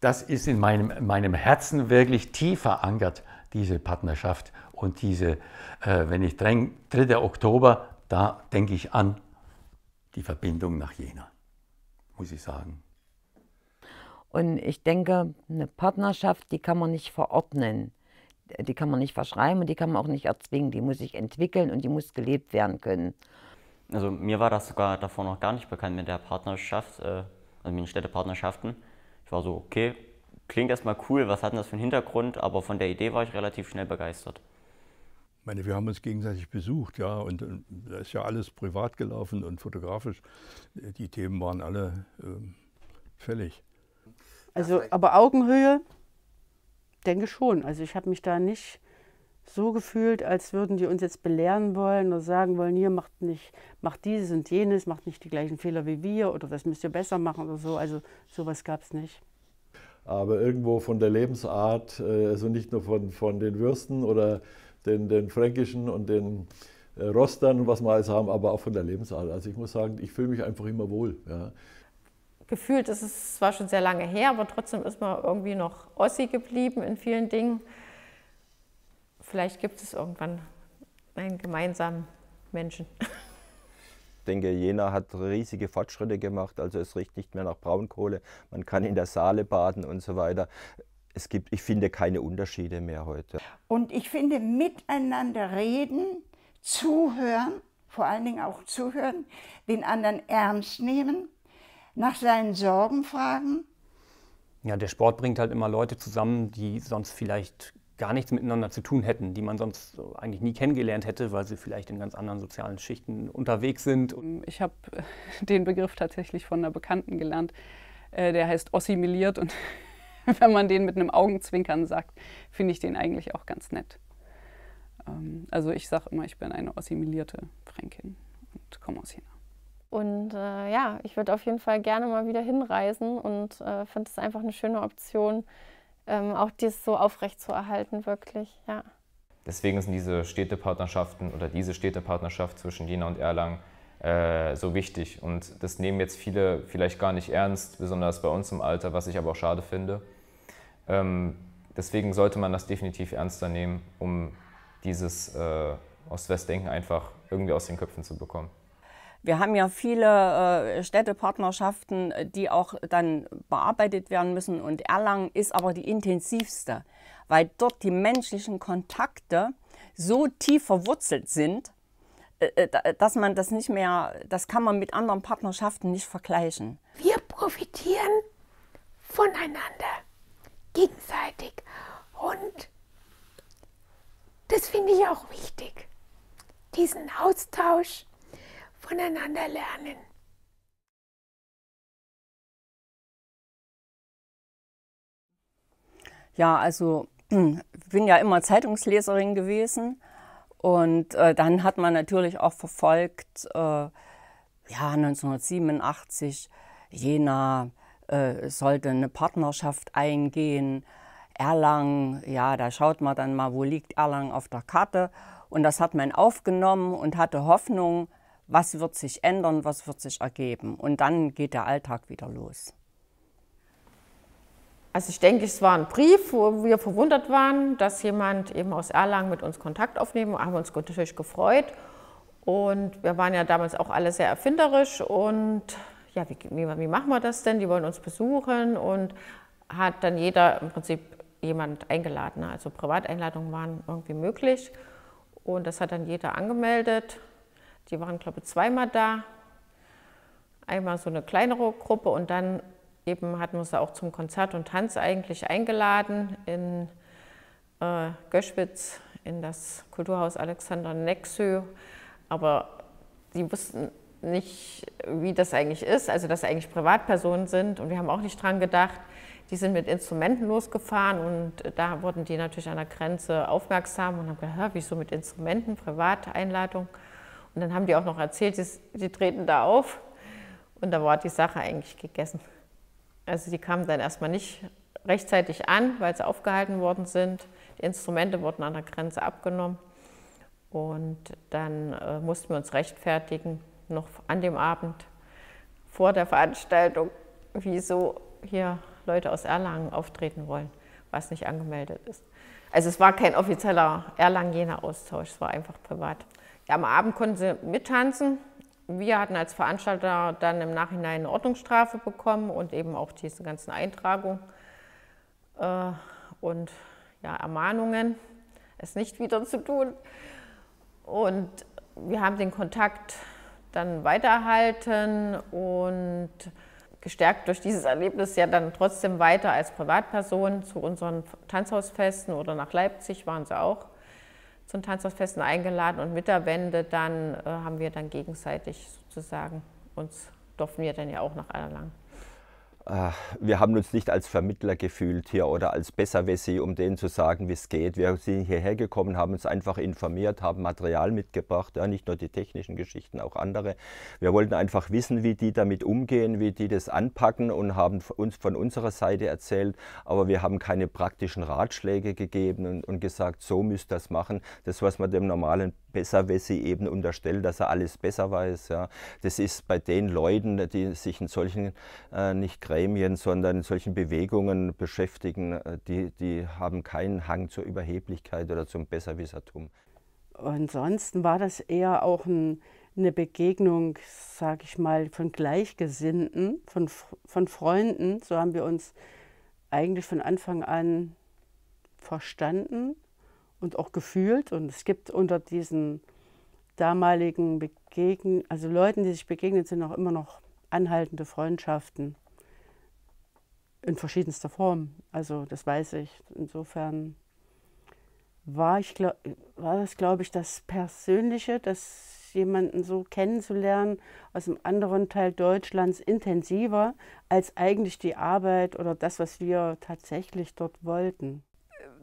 das ist in meinem, meinem Herzen wirklich tief verankert, diese Partnerschaft und diese, äh, wenn ich dränge, 3. Oktober, da denke ich an die Verbindung nach Jena, muss ich sagen. Und ich denke, eine Partnerschaft, die kann man nicht verordnen, die kann man nicht verschreiben und die kann man auch nicht erzwingen. Die muss sich entwickeln und die muss gelebt werden können. Also mir war das sogar davor noch gar nicht bekannt mit der Partnerschaft, äh, also mit den Städtepartnerschaften. Ich war so, okay, klingt erstmal cool, was hat denn das für einen Hintergrund, aber von der Idee war ich relativ schnell begeistert. Ich meine, wir haben uns gegenseitig besucht, ja, und, und äh, da ist ja alles privat gelaufen und fotografisch. Äh, die Themen waren alle ähm, fällig. Also, aber Augenhöhe, denke schon. Also ich habe mich da nicht so gefühlt, als würden die uns jetzt belehren wollen oder sagen wollen, hier macht nicht, macht dieses und jenes, macht nicht die gleichen Fehler wie wir oder das müsst ihr besser machen oder so. Also sowas gab es nicht. Aber irgendwo von der Lebensart, äh, also nicht nur von, von den Würsten oder den, den Fränkischen und den äh, Rostern, was wir alles haben, aber auch von der Lebensart. Also ich muss sagen, ich fühle mich einfach immer wohl. Ja. Gefühlt ist es zwar schon sehr lange her, aber trotzdem ist man irgendwie noch Ossi geblieben in vielen Dingen vielleicht gibt es irgendwann einen gemeinsamen Menschen. Ich denke, Jena hat riesige Fortschritte gemacht. Also es riecht nicht mehr nach Braunkohle. Man kann in der Saale baden und so weiter. Es gibt, ich finde, keine Unterschiede mehr heute. Und ich finde, miteinander reden, zuhören, vor allen Dingen auch zuhören, den anderen ernst nehmen, nach seinen Sorgen fragen. Ja, der Sport bringt halt immer Leute zusammen, die sonst vielleicht gar nichts miteinander zu tun hätten, die man sonst eigentlich nie kennengelernt hätte, weil sie vielleicht in ganz anderen sozialen Schichten unterwegs sind. Ähm, ich habe äh, den Begriff tatsächlich von einer Bekannten gelernt, äh, der heißt assimiliert und wenn man den mit einem Augenzwinkern sagt, finde ich den eigentlich auch ganz nett. Ähm, also ich sage immer, ich bin eine assimilierte Fränkin und komme aus China. Und äh, ja, ich würde auf jeden Fall gerne mal wieder hinreisen und äh, finde es einfach eine schöne Option, ähm, auch dies so aufrechtzuerhalten, wirklich, ja. Deswegen sind diese Städtepartnerschaften oder diese Städtepartnerschaft zwischen Jena und Erlangen äh, so wichtig. Und das nehmen jetzt viele vielleicht gar nicht ernst, besonders bei uns im Alter, was ich aber auch schade finde. Ähm, deswegen sollte man das definitiv ernster nehmen, um dieses äh, Ost-West-Denken einfach irgendwie aus den Köpfen zu bekommen. Wir haben ja viele äh, Städtepartnerschaften, äh, die auch dann bearbeitet werden müssen. Und Erlangen ist aber die intensivste, weil dort die menschlichen Kontakte so tief verwurzelt sind, äh, dass man das nicht mehr, das kann man mit anderen Partnerschaften nicht vergleichen. Wir profitieren voneinander, gegenseitig. Und das finde ich auch wichtig, diesen Austausch voneinander lernen. Ja, also ich bin ja immer Zeitungsleserin gewesen und äh, dann hat man natürlich auch verfolgt, äh, ja 1987 Jena äh, sollte eine Partnerschaft eingehen, Erlangen, ja da schaut man dann mal, wo liegt Erlangen auf der Karte und das hat man aufgenommen und hatte Hoffnung, was wird sich ändern, was wird sich ergeben. Und dann geht der Alltag wieder los. Also ich denke, es war ein Brief, wo wir verwundert waren, dass jemand eben aus Erlangen mit uns Kontakt aufnehmen. Wir haben uns natürlich gefreut. Und wir waren ja damals auch alle sehr erfinderisch. Und ja, wie, wie, wie machen wir das denn? Die wollen uns besuchen. Und hat dann jeder im Prinzip jemand eingeladen. Also Privateinladungen waren irgendwie möglich. Und das hat dann jeder angemeldet. Die waren, glaube ich, zweimal da. Einmal so eine kleinere Gruppe und dann eben hatten wir sie auch zum Konzert und Tanz eigentlich eingeladen in äh, Göschwitz in das Kulturhaus Alexander Nexö. Aber sie wussten nicht, wie das eigentlich ist, also dass eigentlich Privatpersonen sind und wir haben auch nicht dran gedacht. Die sind mit Instrumenten losgefahren und da wurden die natürlich an der Grenze aufmerksam und haben gehört, wieso mit Instrumenten, Privateinladung. Einladung. Und dann haben die auch noch erzählt, sie, sie treten da auf. Und da war die Sache eigentlich gegessen. Also die kamen dann erstmal nicht rechtzeitig an, weil sie aufgehalten worden sind. Die Instrumente wurden an der Grenze abgenommen. Und dann äh, mussten wir uns rechtfertigen, noch an dem Abend vor der Veranstaltung, wieso hier Leute aus Erlangen auftreten wollen, was nicht angemeldet ist. Also es war kein offizieller erlangen Erlangener Austausch, es war einfach privat am Abend konnten sie mittanzen. Wir hatten als Veranstalter dann im Nachhinein eine Ordnungsstrafe bekommen und eben auch diese ganzen Eintragungen äh, und ja, Ermahnungen, es nicht wieder zu tun. Und wir haben den Kontakt dann weiterhalten und gestärkt durch dieses Erlebnis ja dann trotzdem weiter als Privatperson zu unseren Tanzhausfesten oder nach Leipzig waren sie auch zum Tanzfesten eingeladen und mit der Wende dann äh, haben wir dann gegenseitig sozusagen uns, durften wir dann ja auch nach Erlangen. Ah, wir haben uns nicht als Vermittler gefühlt hier oder als Besserwessi, um denen zu sagen, wie es geht. Wir sind hierher gekommen, haben uns einfach informiert, haben Material mitgebracht, ja, nicht nur die technischen Geschichten, auch andere. Wir wollten einfach wissen, wie die damit umgehen, wie die das anpacken und haben uns von unserer Seite erzählt, aber wir haben keine praktischen Ratschläge gegeben und, und gesagt, so müsst ihr das machen. Das, was man dem normalen besser, sie eben unterstellt, dass er alles besser weiß. Ja. Das ist bei den Leuten, die sich in solchen, äh, nicht Gremien, sondern in solchen Bewegungen beschäftigen, äh, die, die haben keinen Hang zur Überheblichkeit oder zum Besserwissertum. Ansonsten war das eher auch ein, eine Begegnung, sage ich mal, von Gleichgesinnten, von, von Freunden. So haben wir uns eigentlich von Anfang an verstanden und auch gefühlt. Und es gibt unter diesen damaligen Begegnen, also Leuten, die sich begegnet sind, auch immer noch anhaltende Freundschaften in verschiedenster Form. Also das weiß ich. Insofern war, ich, war das, glaube ich, das Persönliche, das jemanden so kennenzulernen aus einem anderen Teil Deutschlands intensiver als eigentlich die Arbeit oder das, was wir tatsächlich dort wollten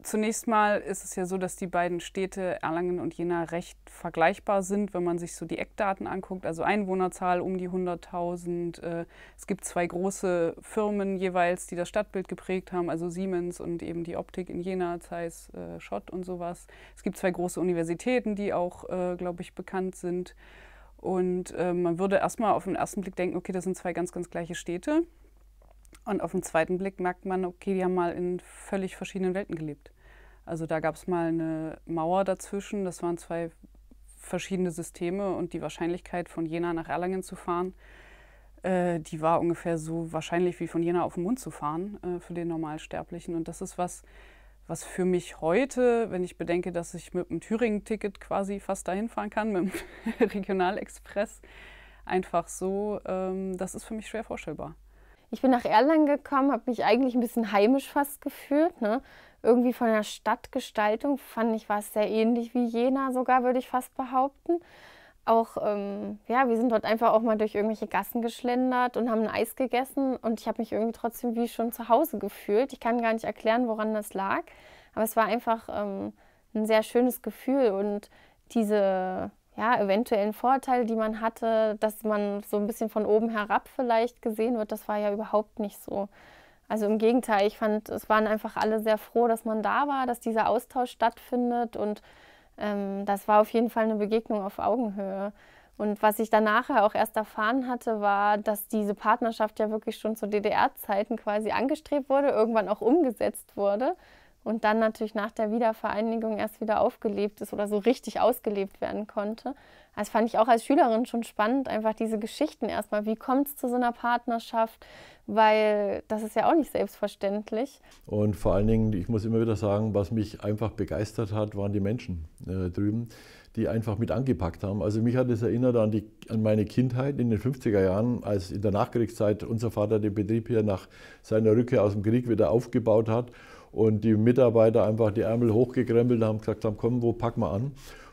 zunächst mal ist es ja so, dass die beiden Städte Erlangen und Jena recht vergleichbar sind, wenn man sich so die Eckdaten anguckt. Also Einwohnerzahl um die 100.000. Äh, es gibt zwei große Firmen jeweils, die das Stadtbild geprägt haben, also Siemens und eben die Optik in Jena, Zeiss, äh, Schott und sowas. Es gibt zwei große Universitäten, die auch, äh, glaube ich, bekannt sind. Und man würde erstmal auf den ersten Blick denken, okay, das sind zwei ganz, ganz gleiche Städte. Und auf den zweiten Blick merkt man, okay, die haben mal in völlig verschiedenen Welten gelebt. Also da gab es mal eine Mauer dazwischen. Das waren zwei verschiedene Systeme und die Wahrscheinlichkeit, von Jena nach Erlangen zu fahren, äh, die war ungefähr so wahrscheinlich wie von Jena auf den Mund zu fahren äh, für den Normalsterblichen. Und das ist was, was für mich heute, wenn ich bedenke, dass ich mit einem Thüringen-Ticket quasi fast dahin fahren kann, mit dem Regionalexpress, einfach so, ähm, das ist für mich schwer vorstellbar. Ich bin nach Erlangen gekommen, habe mich eigentlich ein bisschen heimisch fast gefühlt. Ne? Irgendwie von der Stadtgestaltung fand ich, war es sehr ähnlich wie Jena sogar, würde ich fast behaupten. Auch, ähm, ja, wir sind dort einfach auch mal durch irgendwelche Gassen geschlendert und haben ein Eis gegessen und ich habe mich irgendwie trotzdem wie schon zu Hause gefühlt. Ich kann gar nicht erklären, woran das lag, aber es war einfach ähm, ein sehr schönes Gefühl und diese ja, eventuellen Vorteile, die man hatte, dass man so ein bisschen von oben herab vielleicht gesehen wird, das war ja überhaupt nicht so. Also im Gegenteil, ich fand, es waren einfach alle sehr froh, dass man da war, dass dieser Austausch stattfindet und ähm, das war auf jeden Fall eine Begegnung auf Augenhöhe. Und was ich dann nachher auch erst erfahren hatte, war, dass diese Partnerschaft ja wirklich schon zu DDR-Zeiten quasi angestrebt wurde, irgendwann auch umgesetzt wurde und dann natürlich nach der Wiedervereinigung erst wieder aufgelebt ist oder so richtig ausgelebt werden konnte. Das fand ich auch als Schülerin schon spannend, einfach diese Geschichten erstmal. Wie kommt es zu so einer Partnerschaft? Weil das ist ja auch nicht selbstverständlich. Und vor allen Dingen, ich muss immer wieder sagen, was mich einfach begeistert hat, waren die Menschen äh, drüben, die einfach mit angepackt haben. Also mich hat es erinnert an, die, an meine Kindheit in den 50er Jahren, als in der Nachkriegszeit unser Vater den Betrieb hier nach seiner Rückkehr aus dem Krieg wieder aufgebaut hat und die Mitarbeiter einfach die Ärmel hochgekrempelt haben, gesagt haben, komm, wo pack mal an.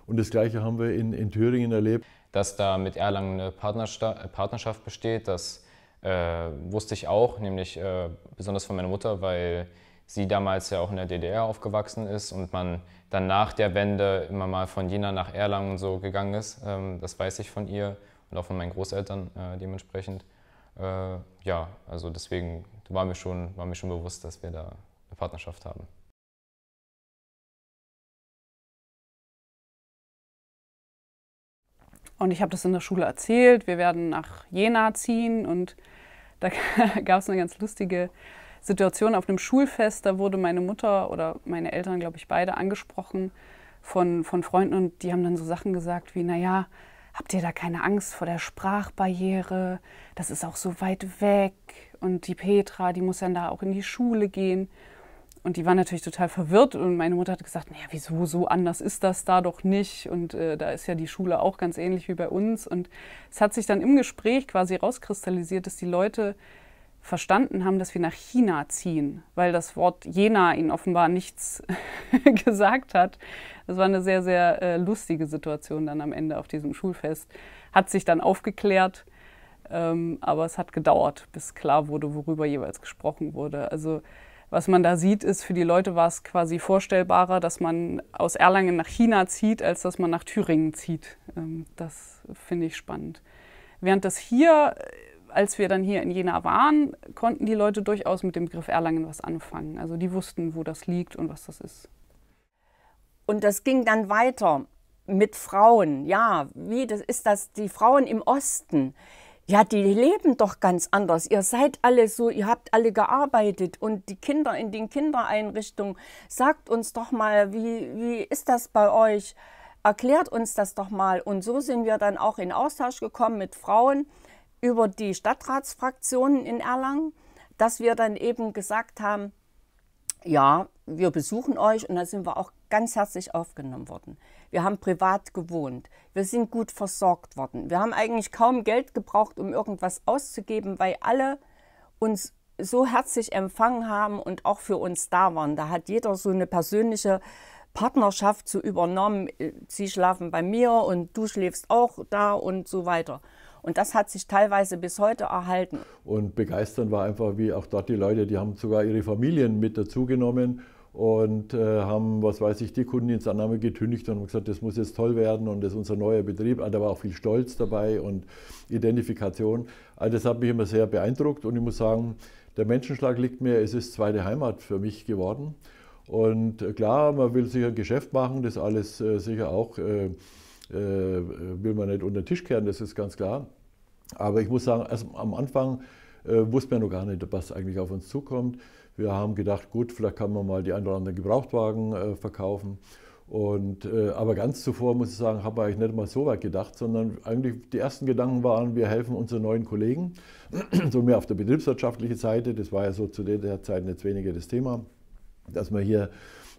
Und das Gleiche haben wir in, in Thüringen erlebt. Dass da mit Erlangen eine äh, Partnerschaft besteht, das äh, wusste ich auch, nämlich äh, besonders von meiner Mutter, weil sie damals ja auch in der DDR aufgewachsen ist und man dann nach der Wende immer mal von Jena nach Erlangen so gegangen ist. Ähm, das weiß ich von ihr und auch von meinen Großeltern äh, dementsprechend. Äh, ja, also deswegen war mir, schon, war mir schon bewusst, dass wir da Partnerschaft haben. Und ich habe das in der Schule erzählt, wir werden nach Jena ziehen und da gab es eine ganz lustige Situation auf einem Schulfest, da wurde meine Mutter oder meine Eltern, glaube ich, beide angesprochen von, von Freunden und die haben dann so Sachen gesagt wie, naja, habt ihr da keine Angst vor der Sprachbarriere? Das ist auch so weit weg und die Petra, die muss dann da auch in die Schule gehen. Und die waren natürlich total verwirrt und meine Mutter hat gesagt, naja, wieso, so anders ist das da doch nicht und äh, da ist ja die Schule auch ganz ähnlich wie bei uns. Und es hat sich dann im Gespräch quasi rauskristallisiert, dass die Leute verstanden haben, dass wir nach China ziehen, weil das Wort Jena ihnen offenbar nichts gesagt hat. Das war eine sehr, sehr äh, lustige Situation dann am Ende auf diesem Schulfest. Hat sich dann aufgeklärt, ähm, aber es hat gedauert, bis klar wurde, worüber jeweils gesprochen wurde. Also was man da sieht, ist, für die Leute war es quasi vorstellbarer, dass man aus Erlangen nach China zieht, als dass man nach Thüringen zieht. Ähm, das finde ich spannend. Während das hier, äh, als wir dann hier in Jena waren, konnten die Leute durchaus mit dem Begriff Erlangen was anfangen. Also die wussten, wo das liegt und was das ist. Und das ging dann weiter mit Frauen. Ja, wie das ist das, die Frauen im Osten ja, die leben doch ganz anders. Ihr seid alle so, ihr habt alle gearbeitet und die Kinder in den Kindereinrichtungen. Sagt uns doch mal, wie, wie ist das bei euch? Erklärt uns das doch mal. Und so sind wir dann auch in Austausch gekommen mit Frauen über die Stadtratsfraktionen in Erlangen, dass wir dann eben gesagt haben, ja, wir besuchen euch und da sind wir auch ganz herzlich aufgenommen worden. Wir haben privat gewohnt, wir sind gut versorgt worden. Wir haben eigentlich kaum Geld gebraucht, um irgendwas auszugeben, weil alle uns so herzlich empfangen haben und auch für uns da waren. Da hat jeder so eine persönliche Partnerschaft zu übernommen. Äh, Sie schlafen bei mir und du schläfst auch da und so weiter. Und das hat sich teilweise bis heute erhalten. Und begeistern war einfach, wie auch dort die Leute, die haben sogar ihre Familien mit dazugenommen und äh, haben, was weiß ich, die Kunden ins Annahme getündigt und haben gesagt, das muss jetzt toll werden und das ist unser neuer Betrieb. Also da war auch viel Stolz dabei und Identifikation. Also das hat mich immer sehr beeindruckt und ich muss sagen, der Menschenschlag liegt mir, es ist zweite Heimat für mich geworden. Und äh, klar, man will sicher ein Geschäft machen, das alles äh, sicher auch. Äh, äh, will man nicht unter den Tisch kehren, das ist ganz klar. Aber ich muss sagen, erst am Anfang äh, wusste man noch gar nicht, was eigentlich auf uns zukommt. Wir haben gedacht, gut, vielleicht kann man mal die ein oder anderen Gebrauchtwagen äh, verkaufen. Und, aber ganz zuvor, muss ich sagen, habe ich nicht mal so weit gedacht, sondern eigentlich die ersten Gedanken waren, wir helfen unseren neuen Kollegen, so mehr auf der betriebswirtschaftlichen Seite. Das war ja so zu der Zeit jetzt weniger das Thema, dass man hier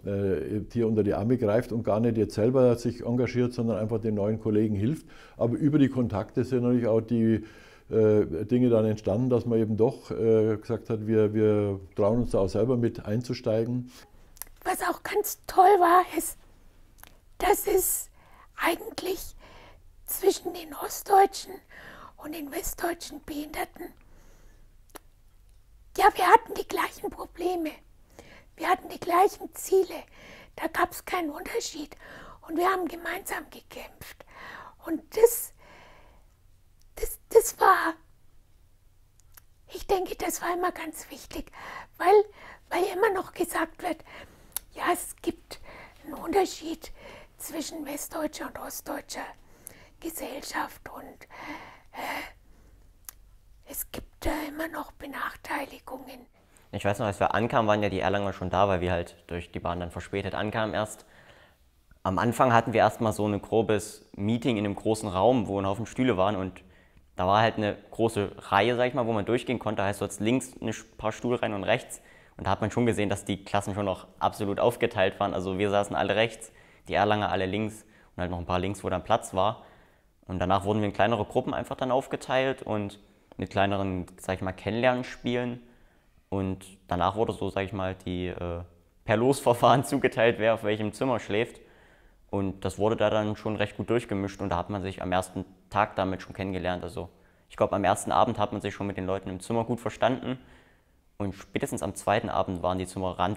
äh, unter die Arme greift und gar nicht jetzt selber sich engagiert, sondern einfach den neuen Kollegen hilft. Aber über die Kontakte sind natürlich auch die äh, Dinge dann entstanden, dass man eben doch äh, gesagt hat, wir, wir trauen uns da auch selber mit einzusteigen. Was auch ganz toll war, ist, dass es eigentlich zwischen den ostdeutschen und den westdeutschen Behinderten, ja, wir hatten die gleichen Probleme hatten die gleichen Ziele. Da gab es keinen Unterschied. Und wir haben gemeinsam gekämpft. Und das, das, das war, ich denke, das war immer ganz wichtig, weil, weil immer noch gesagt wird, ja, es gibt einen Unterschied zwischen westdeutscher und ostdeutscher Gesellschaft und äh, es gibt da äh, immer noch Benachteiligungen. Ich weiß noch, als wir ankamen, waren ja die Erlanger schon da, weil wir halt durch die Bahn dann verspätet ankamen erst. Am Anfang hatten wir erstmal so ein grobes Meeting in einem großen Raum, wo ein Haufen Stühle waren und da war halt eine große Reihe, sag ich mal, wo man durchgehen konnte. Da Heißt, du hattest links ein paar Stuhlreihen und rechts. Und da hat man schon gesehen, dass die Klassen schon noch absolut aufgeteilt waren. Also wir saßen alle rechts, die Erlanger alle links und halt noch ein paar links, wo dann Platz war. Und danach wurden wir in kleinere Gruppen einfach dann aufgeteilt und mit kleineren, sag ich mal, Kennenlernspielen. Und danach wurde so, sag ich mal, die äh, per Losverfahren zugeteilt, wer auf welchem Zimmer schläft. Und das wurde da dann schon recht gut durchgemischt und da hat man sich am ersten Tag damit schon kennengelernt. Also ich glaube, am ersten Abend hat man sich schon mit den Leuten im Zimmer gut verstanden. Und spätestens am zweiten Abend waren die Zimmer ran,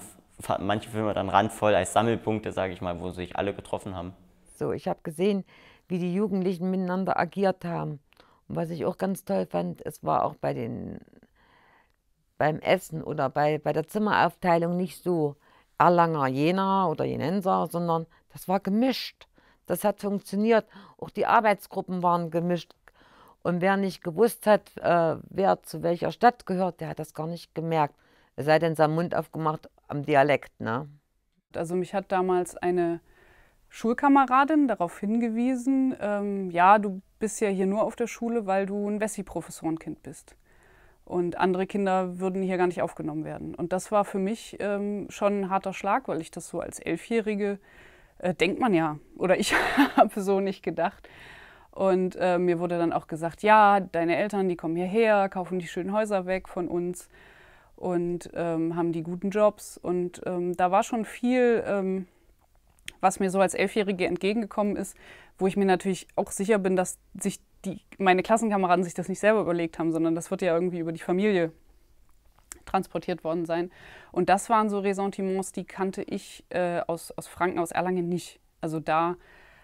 manche Filme dann randvoll als Sammelpunkte, sage ich mal, wo sich alle getroffen haben. So, ich habe gesehen, wie die Jugendlichen miteinander agiert haben. Und was ich auch ganz toll fand, es war auch bei den beim Essen oder bei, bei der Zimmeraufteilung nicht so Erlanger, Jena oder Jenenser, sondern das war gemischt. Das hat funktioniert. Auch die Arbeitsgruppen waren gemischt. Und wer nicht gewusst hat, äh, wer zu welcher Stadt gehört, der hat das gar nicht gemerkt. Es sei denn, sein Mund aufgemacht am Dialekt. Ne? Also mich hat damals eine Schulkameradin darauf hingewiesen, ähm, ja, du bist ja hier nur auf der Schule, weil du ein Wessi-Professorenkind bist. Und andere Kinder würden hier gar nicht aufgenommen werden. Und das war für mich ähm, schon ein harter Schlag, weil ich das so als Elfjährige äh, denkt man ja. Oder ich habe so nicht gedacht. Und äh, mir wurde dann auch gesagt, ja, deine Eltern, die kommen hierher, kaufen die schönen Häuser weg von uns und ähm, haben die guten Jobs. Und ähm, da war schon viel, ähm, was mir so als Elfjährige entgegengekommen ist, wo ich mir natürlich auch sicher bin, dass sich die, meine Klassenkameraden sich das nicht selber überlegt haben, sondern das wird ja irgendwie über die Familie transportiert worden sein. Und das waren so Ressentiments, die kannte ich äh, aus, aus Franken, aus Erlangen nicht. Also da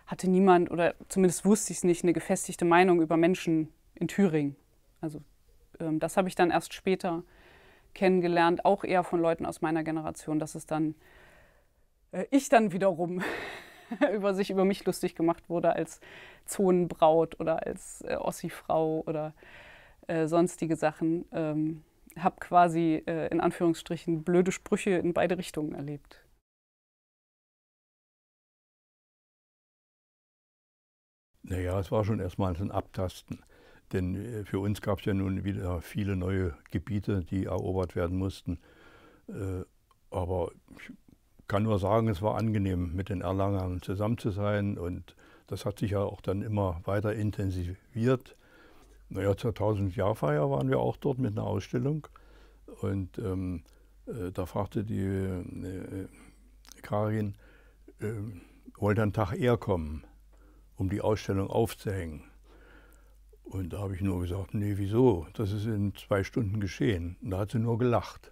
hatte niemand oder zumindest wusste ich es nicht, eine gefestigte Meinung über Menschen in Thüringen. Also ähm, das habe ich dann erst später kennengelernt, auch eher von Leuten aus meiner Generation, dass es dann äh, ich dann wiederum über sich, über mich lustig gemacht wurde als Zonenbraut oder als äh, Ossi-Frau oder äh, sonstige Sachen. Ähm, habe quasi äh, in Anführungsstrichen blöde Sprüche in beide Richtungen erlebt. Naja, es war schon erstmal ein Abtasten. Denn äh, für uns gab es ja nun wieder viele neue Gebiete, die erobert werden mussten. Äh, aber ich kann nur sagen, es war angenehm, mit den Erlangern zusammen zu sein und das hat sich ja auch dann immer weiter intensiviert. Naja, zur 1000-Jahr-Feier waren wir auch dort mit einer Ausstellung und ähm, äh, da fragte die äh, Karin, äh, wollte einen Tag eher kommen, um die Ausstellung aufzuhängen. Und da habe ich nur gesagt, nee, wieso? Das ist in zwei Stunden geschehen. Und da hat sie nur gelacht.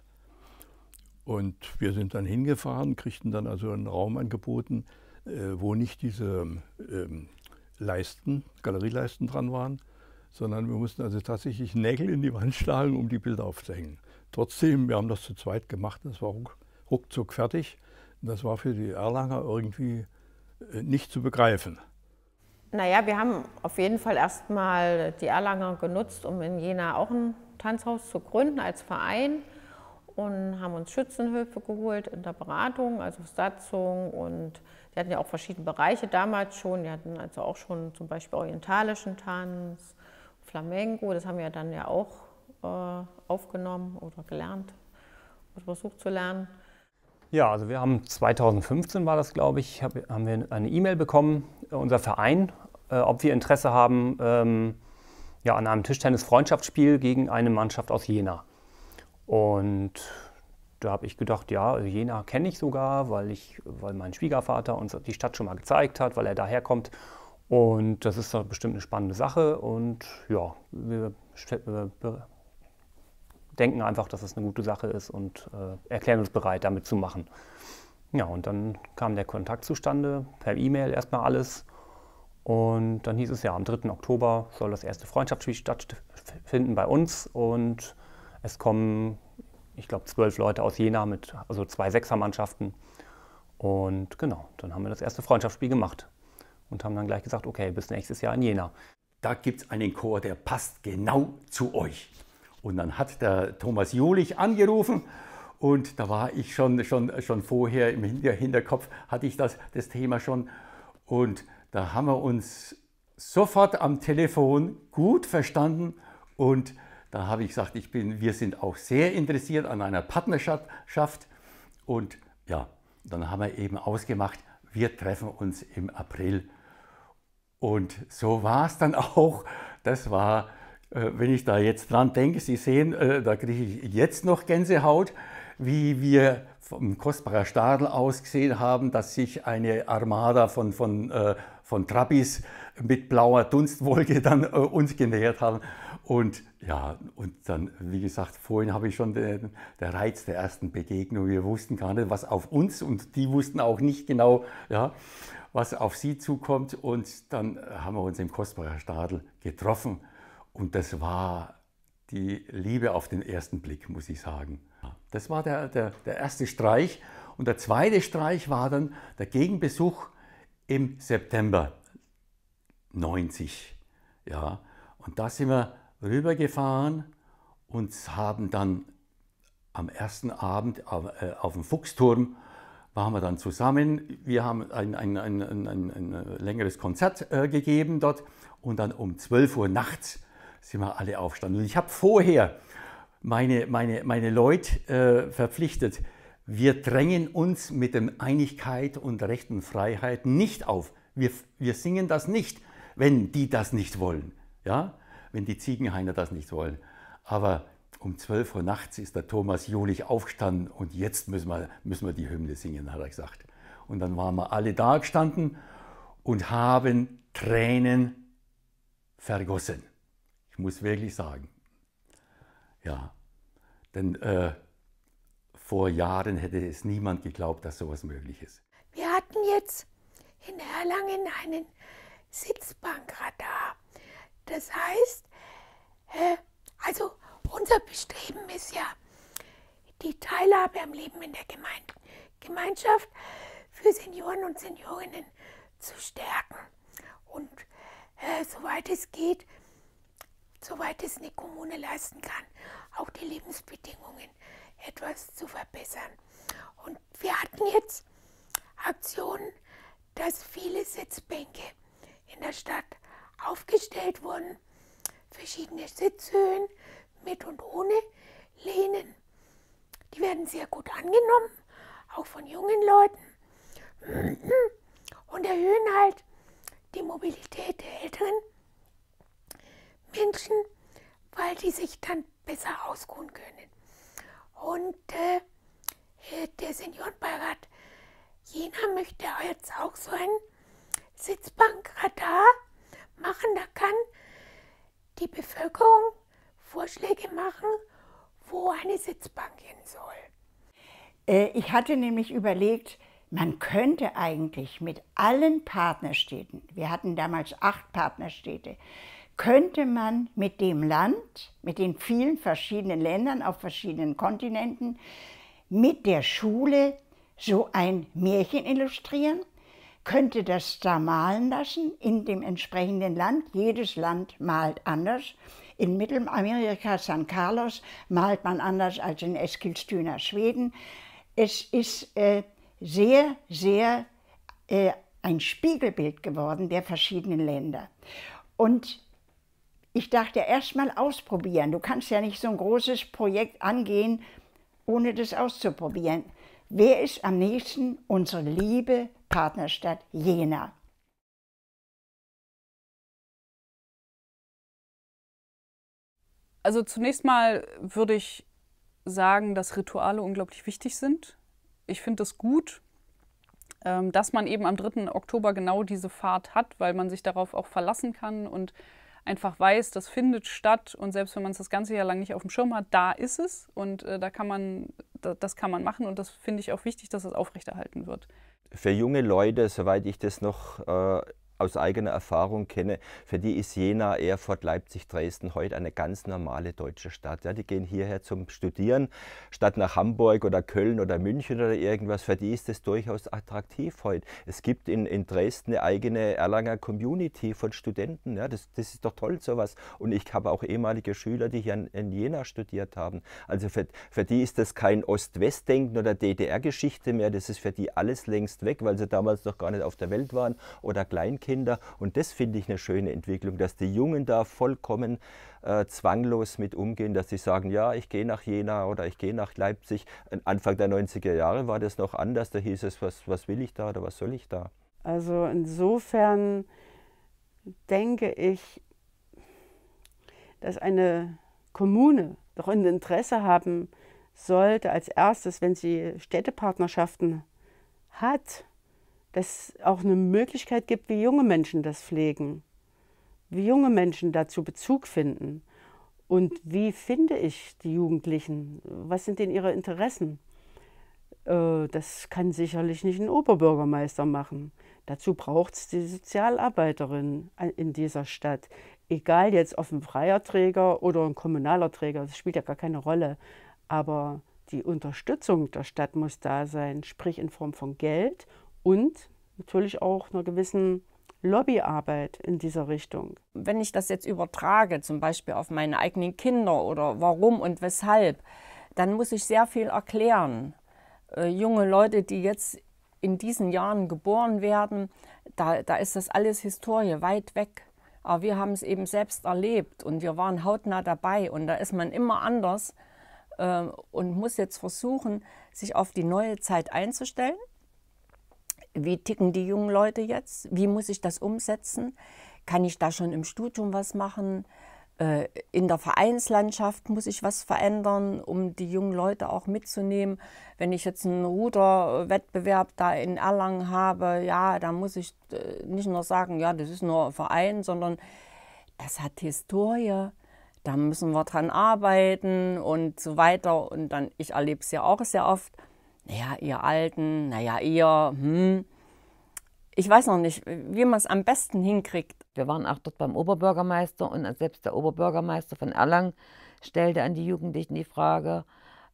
Und wir sind dann hingefahren, kriegten dann also einen Raum angeboten, äh, wo nicht diese ähm, Leisten, Galerieleisten dran waren, sondern wir mussten also tatsächlich Nägel in die Wand schlagen, um die Bilder aufzuhängen. Trotzdem, wir haben das zu zweit gemacht, das war ruckzuck fertig. Das war für die Erlanger irgendwie äh, nicht zu begreifen. Naja, wir haben auf jeden Fall erstmal die Erlanger genutzt, um in Jena auch ein Tanzhaus zu gründen als Verein und haben uns Schützenhilfe geholt in der Beratung, also Satzung und die hatten ja auch verschiedene Bereiche damals schon. Die hatten also auch schon zum Beispiel orientalischen Tanz, Flamenco, das haben wir dann ja auch äh, aufgenommen oder gelernt oder versucht zu lernen. Ja, also wir haben 2015 war das, glaube ich, hab, haben wir eine E-Mail bekommen, äh, unser Verein, äh, ob wir Interesse haben ähm, ja, an einem Tischtennis-Freundschaftsspiel gegen eine Mannschaft aus Jena. Und da habe ich gedacht, ja, Jena kenne ich sogar, weil, ich, weil mein Schwiegervater uns die Stadt schon mal gezeigt hat, weil er daherkommt. Und das ist doch bestimmt eine spannende Sache. Und ja, wir, denken einfach, dass es das eine gute Sache ist und äh, erklären uns bereit, damit zu machen. Ja, und dann kam der Kontakt zustande, per E-Mail erstmal alles. Und dann hieß es ja, am 3. Oktober soll das erste Freundschaftsspiel stattfinden bei uns. Und es kommen, ich glaube, zwölf Leute aus Jena mit, also zwei Sechsermannschaften. Und genau, dann haben wir das erste Freundschaftsspiel gemacht und haben dann gleich gesagt, okay, bis nächstes Jahr in Jena. Da gibt es einen Chor, der passt genau zu euch. Und dann hat der Thomas Julich angerufen und da war ich schon, schon, schon vorher im Hinterkopf, hatte ich das, das Thema schon. Und da haben wir uns sofort am Telefon gut verstanden und da habe ich gesagt, ich bin, wir sind auch sehr interessiert an einer Partnerschaft. Und ja, dann haben wir eben ausgemacht, wir treffen uns im April. Und so war es dann auch. Das war, äh, wenn ich da jetzt dran denke, Sie sehen, äh, da kriege ich jetzt noch Gänsehaut, wie wir vom kostbaren Stadel aus gesehen haben, dass sich eine Armada von, von, äh, von Trabis mit blauer Dunstwolke dann äh, uns genähert haben. Und ja, und dann, wie gesagt, vorhin habe ich schon den, der Reiz der ersten Begegnung. Wir wussten gar nicht, was auf uns und die wussten auch nicht genau, ja, was auf sie zukommt. Und dann haben wir uns im Kostbarer Stadel getroffen. Und das war die Liebe auf den ersten Blick, muss ich sagen. Das war der, der, der erste Streich. Und der zweite Streich war dann der Gegenbesuch im September 90. Ja. Und da sind wir rübergefahren und haben dann am ersten Abend auf, äh, auf dem Fuchsturm waren wir dann zusammen. Wir haben ein, ein, ein, ein längeres Konzert äh, gegeben dort und dann um 12 Uhr nachts sind wir alle aufgestanden. Und ich habe vorher meine, meine, meine Leute äh, verpflichtet, wir drängen uns mit der Einigkeit und Recht und Freiheit nicht auf. Wir, wir singen das nicht wenn die das nicht wollen. Ja? Wenn die Ziegenhainer das nicht wollen. Aber um 12 Uhr nachts ist der Thomas Julich aufgestanden und jetzt müssen wir, müssen wir die Hymne singen, hat er gesagt. Und dann waren wir alle da gestanden und haben Tränen vergossen. Ich muss wirklich sagen. Ja, denn äh, vor Jahren hätte es niemand geglaubt, dass sowas möglich ist. Wir hatten jetzt in Erlangen einen Sitzbankradar. Das heißt, äh, also unser Bestreben ist ja die Teilhabe am Leben in der Gemeinde, Gemeinschaft für Senioren und Seniorinnen zu stärken. Und äh, soweit es geht, soweit es eine Kommune leisten kann, auch die Lebensbedingungen etwas zu verbessern. Und wir hatten jetzt Aktionen, dass viele Sitzbänke in der Stadt aufgestellt wurden. Verschiedene Sitzhöhen mit und ohne Lehnen. Die werden sehr gut angenommen, auch von jungen Leuten. Und erhöhen halt die Mobilität der älteren Menschen, weil die sich dann besser ausruhen können. Und äh, äh der Seniorenbeirat Jena möchte jetzt auch so einen Sitzbankradar machen. Da kann die Bevölkerung Vorschläge machen, wo eine Sitzbank hin soll. Äh, ich hatte nämlich überlegt, man könnte eigentlich mit allen Partnerstädten, wir hatten damals acht Partnerstädte, könnte man mit dem Land, mit den vielen verschiedenen Ländern auf verschiedenen Kontinenten, mit der Schule so ein Märchen illustrieren könnte das da malen lassen in dem entsprechenden Land. Jedes Land malt anders. In Mittelamerika, San Carlos, malt man anders als in Eskilstuna, Schweden. Es ist äh, sehr, sehr äh, ein Spiegelbild geworden der verschiedenen Länder. Und ich dachte, erst mal ausprobieren. Du kannst ja nicht so ein großes Projekt angehen, ohne das auszuprobieren. Wer ist am nächsten unsere Liebe Partnerstadt Jena. Also zunächst mal würde ich sagen, dass Rituale unglaublich wichtig sind. Ich finde es das gut, ähm, dass man eben am 3. Oktober genau diese Fahrt hat, weil man sich darauf auch verlassen kann und einfach weiß, das findet statt und selbst wenn man es das ganze Jahr lang nicht auf dem Schirm hat, da ist es und äh, da kann man, da, das kann man machen und das finde ich auch wichtig, dass es aufrechterhalten wird. Für junge Leute, soweit ich das noch äh, aus eigener Erfahrung kenne, für die ist Jena, Erfurt, Leipzig, Dresden heute eine ganz normale deutsche Stadt. Ja, die gehen hierher zum Studieren, statt nach Hamburg oder Köln oder München oder irgendwas. Für die ist es durchaus attraktiv heute. Es gibt in, in Dresden eine eigene Erlanger Community von Studenten. Ja, das, das ist doch toll, sowas. Und ich habe auch ehemalige Schüler, die hier in, in Jena studiert haben. Also für, für die ist das kein Ost-West-Denken oder DDR-Geschichte mehr. Das ist für die alles längst weg, weil sie damals noch gar nicht auf der Welt waren oder Kleinkinder. Kinder. Und das finde ich eine schöne Entwicklung, dass die Jungen da vollkommen äh, zwanglos mit umgehen, dass sie sagen, ja, ich gehe nach Jena oder ich gehe nach Leipzig. Äh, Anfang der 90er Jahre war das noch anders. Da hieß es, was, was will ich da oder was soll ich da? Also insofern denke ich, dass eine Kommune doch ein Interesse haben sollte, als erstes, wenn sie Städtepartnerschaften hat, dass es auch eine Möglichkeit gibt, wie junge Menschen das pflegen, wie junge Menschen dazu Bezug finden. Und wie finde ich die Jugendlichen? Was sind denn ihre Interessen? Äh, das kann sicherlich nicht ein Oberbürgermeister machen. Dazu braucht es die Sozialarbeiterin in dieser Stadt. Egal jetzt ob ein freier Träger oder ein kommunaler Träger, das spielt ja gar keine Rolle. Aber die Unterstützung der Stadt muss da sein, sprich in Form von Geld und natürlich auch einer gewissen Lobbyarbeit in dieser Richtung. Wenn ich das jetzt übertrage, zum Beispiel auf meine eigenen Kinder oder warum und weshalb, dann muss ich sehr viel erklären. Äh, junge Leute, die jetzt in diesen Jahren geboren werden, da, da ist das alles Historie, weit weg. Aber wir haben es eben selbst erlebt und wir waren hautnah dabei und da ist man immer anders äh, und muss jetzt versuchen, sich auf die neue Zeit einzustellen wie ticken die jungen Leute jetzt? Wie muss ich das umsetzen? Kann ich da schon im Studium was machen? Äh, in der Vereinslandschaft muss ich was verändern, um die jungen Leute auch mitzunehmen. Wenn ich jetzt einen Ruderwettbewerb da in Erlangen habe, ja, da muss ich äh, nicht nur sagen, ja, das ist nur ein Verein, sondern das hat Historie, da müssen wir dran arbeiten und so weiter. Und dann, ich erlebe es ja auch sehr oft, naja, ihr Alten, naja, ihr, hm. Ich weiß noch nicht, wie man es am besten hinkriegt. Wir waren auch dort beim Oberbürgermeister und selbst der Oberbürgermeister von Erlangen stellte an die Jugendlichen die Frage,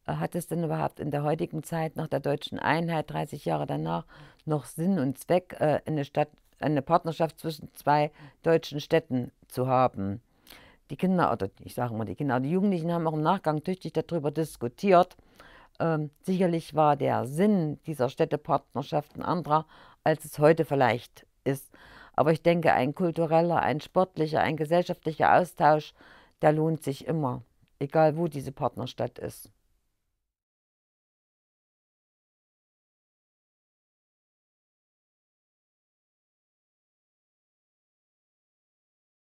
äh, hat es denn überhaupt in der heutigen Zeit nach der deutschen Einheit, 30 Jahre danach, noch Sinn und Zweck, äh, eine, Stadt, eine Partnerschaft zwischen zwei deutschen Städten zu haben? Die Kinder, oder ich sage mal die Kinder, die Jugendlichen haben auch im Nachgang tüchtig darüber diskutiert ähm, sicherlich war der Sinn dieser Städtepartnerschaft ein anderer, als es heute vielleicht ist. Aber ich denke, ein kultureller, ein sportlicher, ein gesellschaftlicher Austausch, der lohnt sich immer, egal wo diese Partnerstadt ist.